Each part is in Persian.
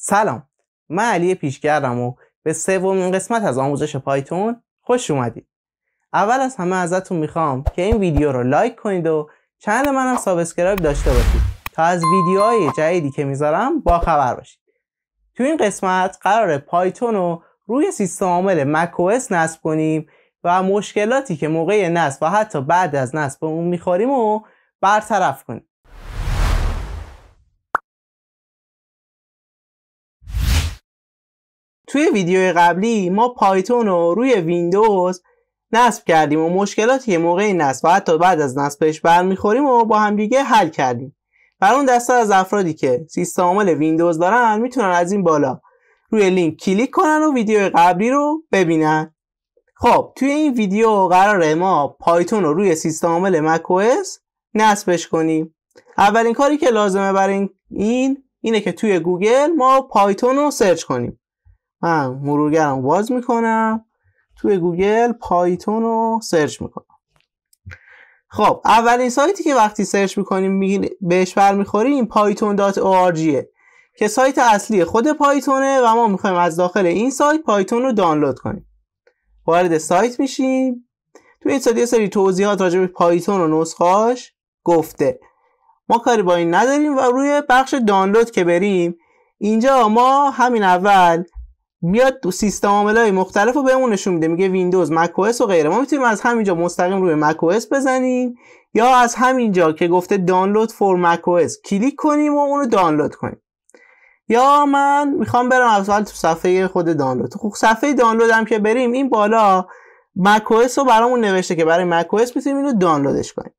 سلام من علی پیشگردم و به سومین قسمت از آموزش پایتون خوش اومدید اول از همه ازتون میخوام که این ویدیو رو لایک کنید و چند منم سابسکرایب داشته باشید تا از ویدیوهای جدیدی که میذارم خبر باشید تو این قسمت قرار پایتون رو روی سیستم عامل اس نصب کنیم و مشکلاتی که موقع نصب و حتی بعد از نصب اون میخوریم و برطرف کنیم توی ویدیو قبلی ما پایتون رو روی ویندوز نصب کردیم و مشکلاتی که موقع نصب و حتی بعد از نصبش برمیخوریم و با همدیگه حل کردیم برای اون دسته از افرادی که سیستم عامل ویندوز دارن میتونن از این بالا روی لینک کلیک کنن و ویدیو قبلی رو ببینن خب توی این ویدیو قرار ما پایتون رو روی سیستم عامل اس نصبش کنیم اولین کاری که لازمه برای این اینه که توی گوگل ما پایتون رو سرچ کنیم من مرورگرم باز میکنم توی گوگل پایتون رو سرچ میکنم خب اولین سایتی که وقتی سرچ میکنیم بهش برمیخوریم پایتون دات که سایت اصلی خود پایتونه و ما میخوایم از داخل این سایت پایتون رو دانلود کنیم وارد سایت میشیم توی این سایت یه سری توضیحات راجع به پایتون و نسخاش گفته ما کاری با این نداریم و روی بخش دانلود که بریم اینجا ما همین اول میاد تو سیستم عامل مختلف رو بهمون نشون میده میگه ویندوز مک و غیره ما میتونیم از همینجا مستقیم روی مک بزنیم یا از همینجا که گفته دانلود فور مک کلیک کنیم و اونو دانلود کنیم یا من میخوام برم اول تو صفحه خود دانلود خب صفحه دانلود هم که بریم این بالا مک رو برامون نوشته که برای مک میتونیم اینو دانلودش کنیم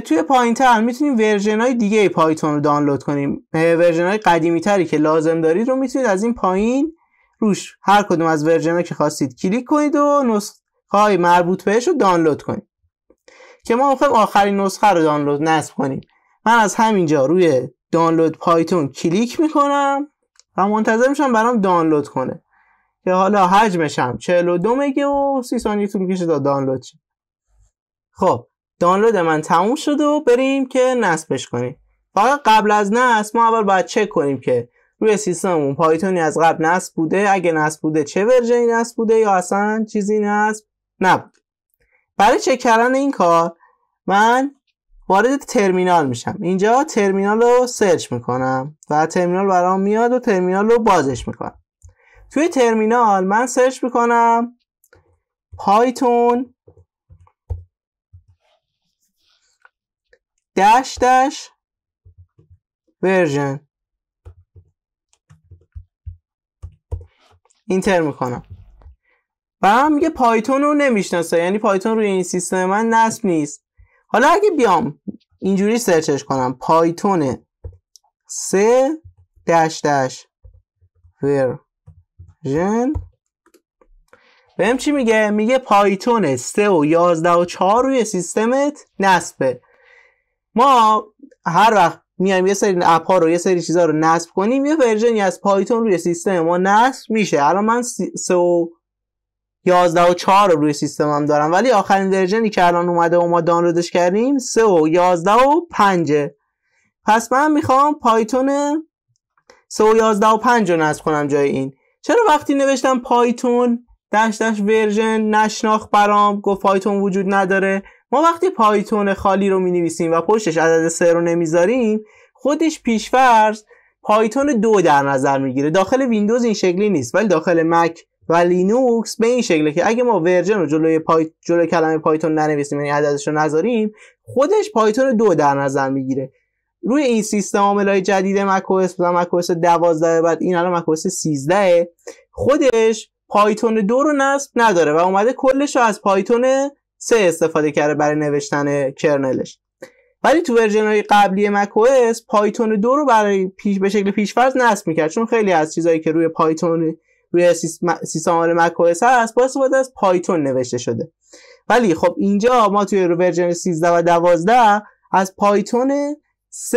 توی پایین تر میتونیم ورژن های دیگه پایتون رو دانلود کنیم ورژن های قدیمی تری که لازم دارید رو میتونید از این پایین روش هر کدوم از هایی که خواستید کلیک کنید و نسخه های مربوط بهش رو دانلود کنید که ما میخوایم آخرین نسخه رو دانلود نصب کنیم من از همینجا روی دانلود پایتون کلیک میکنم و منتظر میشم برام دانلود کنه که حالا حجمش 42 مگه و 30 ثانیه طول میکشه تا دانلود شه خب دانلود من تموم شد و بریم که نصبش کنیم فقط قبل از نصب ما اول باید چک کنیم که روی پایتونی از قبل نصب بوده اگه نصب بوده چه ورژنی نصب بوده یا اصلا چیزی نصب نبود برای چک کردن این کار من وارد ترمینال میشم اینجا ترمینال رو سرچ میکنم و ترمینال برام میاد و ترمینال رو بازش میکنم توی ترمینال من سرچ میکنم پایتون دش دش ورژن اینتر میکنم و هم میگه پایتون رو نمیشناسه یعنی پایتون روی این سیستم من نصب نیست حالا اگه بیام اینجوری سرچش کنم پایتون سه دش دش ورژن بهم چی میگه؟ میگه پایتون سه و یازده و چهار روی سیستمت نصبه ما هر وقت میایم یه سری اپ ها رو یه سری چیزا رو نصب کنیم یه ورژنی از پایتون روی سیستم ما نصب میشه الان من 3 و 11 و 4 رو روی سیستمم دارم ولی آخرین ورژنی که الان اومده و ما دانلودش کردیم 3 و 11 و 5 پس من میخوام پایتون 3 و 11 و 5 رو نصب کنم جای این چرا وقتی نوشتم پایتون داش داش ورژن نشناخت برام گفت پایتون وجود نداره ما وقتی پایتون خالی رو می نویسیم و پشتش عدد سه رو نمیذاریم خودش پیشفرض پایتون دو در نظر میگیره داخل ویندوز این شکلی نیست ولی داخل مک و لینوکس به این شکله که اگه ما ورژن رو جلوی, پای... جلوی کلمه پایتون ننویسیم یعنی عددش رو نذاریم خودش پایتون دو در نظر میگیره روی این سیستم عامل جدید مکوس مثلا مکوس 12 بعد این الان مکوس 13 خودش پایتون دو رو نصب نداره و اومده کلش رو از پایتون سه استفاده کرده برای نوشتن کرنلش ولی تو ورژن های قبلی مک پایتون دو رو برای پیش به شکل پیشفرض نصب میکرد چون خیلی از چیزهایی که روی پایتون روی سیستم عامل مک هست با استفاده از پایتون نوشته شده ولی خب اینجا ما توی ورژن 13 و 12 از پایتون 3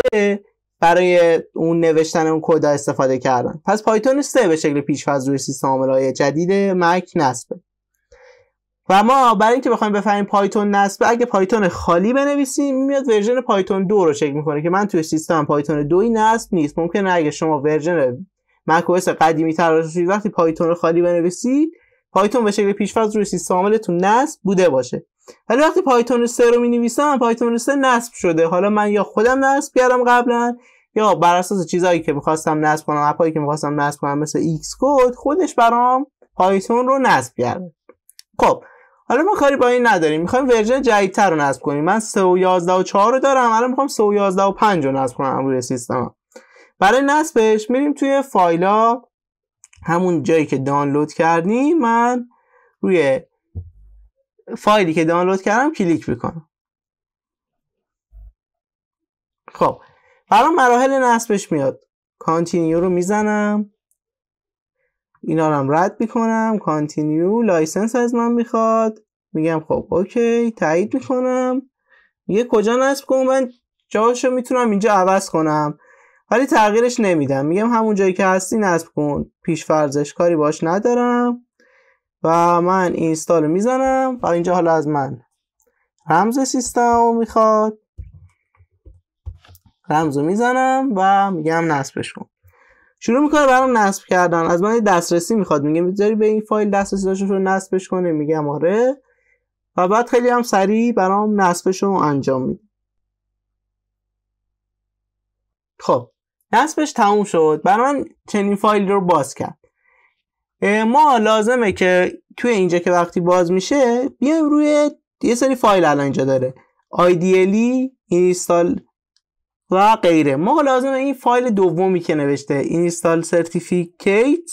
برای اون نوشتن اون کد استفاده کردن پس پایتون 3 به شکل پیشفرض روی سیستم عامل های جدید مک نصبه و ما برای اینکه بخوایم بفهمیم پایتون نصب اگه پایتون خالی بنویسیم میاد ورژن پایتون دو رو چک میکنه که من توی سیستم پایتون دوی نصب نیست ممکنه اگه شما ورژن مکوس قدیمی تر وقتی پایتون رو خالی بنویسید پایتون به شکل پیشفرض روی سیستم عاملتون نصب بوده باشه ولی وقتی پایتون 3 رو می پایتون 3 نصب شده حالا من یا خودم نصب کردم قبلا یا بر اساس چیزایی که میخواستم نصب کنم اپایی که میخواستم نصب کنم مثل ایکس کد خودش برام پایتون رو نصب کرده خب حالا ما کاری با این نداریم میخوایم ورژن جدیدتر رو نصب کنیم من 3 و 11 و رو دارم الان میخوام 3 و 11 و رو نصب کنم روی سیستمم برای نصبش میریم توی فایلا همون جایی که دانلود کردیم من روی فایلی که دانلود کردم کلیک میکنم خب برای مراحل نصبش میاد کانتینیو رو میزنم اینا رو هم رد میکنم کانتینیو لایسنس از من میخواد میگم خب اوکی تایید میکنم یه کجا نصب کنم من جاشو میتونم اینجا عوض کنم ولی تغییرش نمیدم میگم همون جایی که هستی نصب کن پیش فرضش کاری باش ندارم و من اینستال میزنم و اینجا حالا از من رمز سیستم رو میخواد رمز رو میزنم و میگم نصبش کن شروع میکنه برام نصب کردن از من دسترسی میخواد میگه میذاری به این فایل دسترسی داشته رو نصبش کنه میگم آره و بعد خیلی هم سریع برام نصبش رو انجام میده خب نصبش تموم شد برای من چنین فایل رو باز کرد ما لازمه که توی اینجا که وقتی باز میشه بیایم روی یه سری فایل الان اینجا داره ایدیالی اینستال و غیره ما لازم این فایل دومی که نوشته اینستال سرتیفیکیت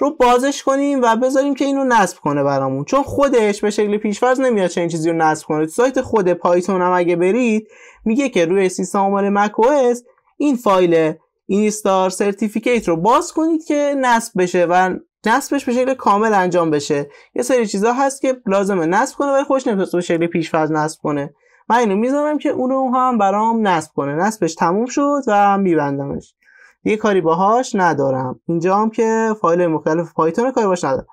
رو بازش کنیم و بذاریم که اینو نصب کنه برامون چون خودش به شکل پیشفرض نمیاد چنین چیزی رو نصب کنه تو سایت خود پایتون هم اگه برید میگه که روی سیستم عامل مک او این فایل اینستار سرتیفیکیت رو باز کنید که نصب بشه و نصبش به شکل کامل انجام بشه یه سری چیزها هست که لازمه نصب کنه ولی خوش نمیاد به شکل پیشفرض نصب کنه من اینو میذارم که اونو هم برام نصب کنه نصبش تموم شد و میبندمش یه کاری باهاش ندارم اینجا هم که فایل مختلف پایتون کاری باش ندارم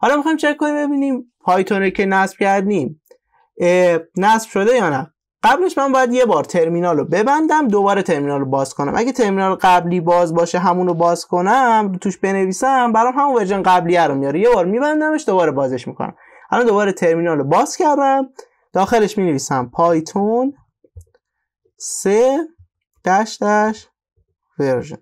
حالا میخوایم چک کنیم ببینیم پایتون که نصب کردیم نصب شده یا نه قبلش من باید یه بار ترمینال رو ببندم دوباره ترمینال رو باز کنم اگه ترمینال قبلی باز باشه همون رو باز کنم توش بنویسم برام همون ورژن قبلیه رو میاره یه بار میبندمش دوباره بازش میکنم الان دوباره ترمینال رو باز کردم داخلش می نویسم پایتون 3 دش دش ورژن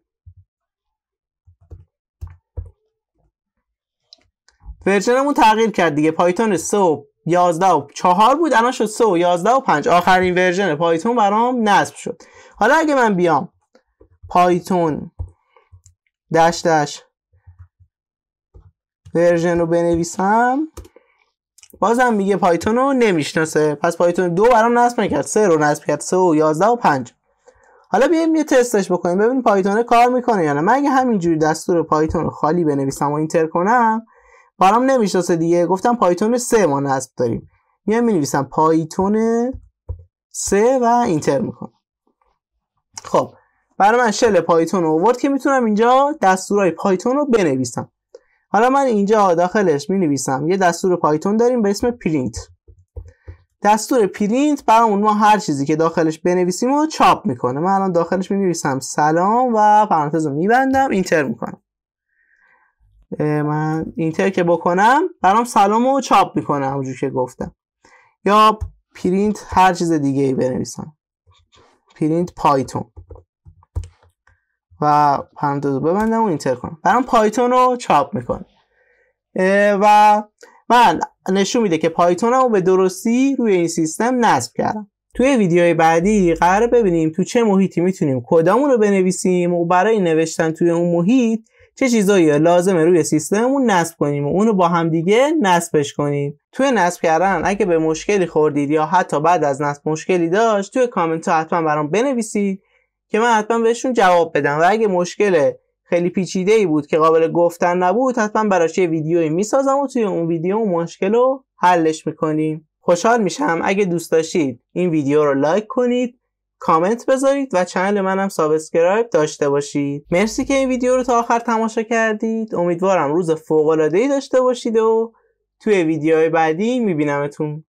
ورژنمون تغییر کرد دیگه پایتون 3 و 11 و 4 بود الان شد 3 و 11 و 5 آخرین ورژن پایتون برام نصب شد حالا اگه من بیام پایتون دش دش ورژن رو بنویسم بازم میگه پایتون رو نمیشناسه پس پایتون دو برام نصب نکرد سه رو نصب کرد سه و یازده و پنج حالا بیایم یه تستش بکنیم ببین پایتون کار میکنه یا نه من اگه همینجوری دستور پایتون رو خالی بنویسم و اینتر کنم برام نمیشناسه دیگه گفتم پایتون سه ما نصب داریم میام مینویسم پایتون سه و اینتر میکنم خب برای من شل پایتون رو آورد که میتونم اینجا دستورهای پایتون رو بنویسم حالا من اینجا داخلش می نویسم یه دستور پایتون داریم به اسم پرینت دستور پرینت برامون ما هر چیزی که داخلش بنویسیم رو چاپ میکنه من الان داخلش می نویسم سلام و پرانتز رو بندم اینتر میکنم من اینتر که بکنم برام سلام رو چاپ میکنه همونجور که گفتم یا پرینت هر چیز دیگه ای بنویسم پرینت پایتون و پرانتز ببندم و اینتر کنم برام پایتون رو چاپ میکنه و من نشون میده که پایتون رو به درستی روی این سیستم نصب کردم توی ویدیوهای بعدی قرار ببینیم تو چه محیطی میتونیم کدامون رو بنویسیم و برای نوشتن توی اون محیط چه چیزایی لازمه روی سیستممون نصب کنیم و اونو با همدیگه نصبش کنیم توی نصب کردن اگه به مشکلی خوردید یا حتی بعد از نصب مشکلی داشت توی کامنت ها حتما برام بنویسید که من حتما بهشون جواب بدم و اگه مشکل خیلی پیچیده ای بود که قابل گفتن نبود حتما براش یه ویدیویی میسازم و توی اون ویدیو اون مشکل رو حلش میکنیم خوشحال میشم اگه دوست داشتید این ویدیو رو لایک کنید کامنت بذارید و چنل منم سابسکرایب داشته باشید مرسی که این ویدیو رو تا آخر تماشا کردید امیدوارم روز ای داشته باشید و توی ویدیوهای بعدی میبینمتون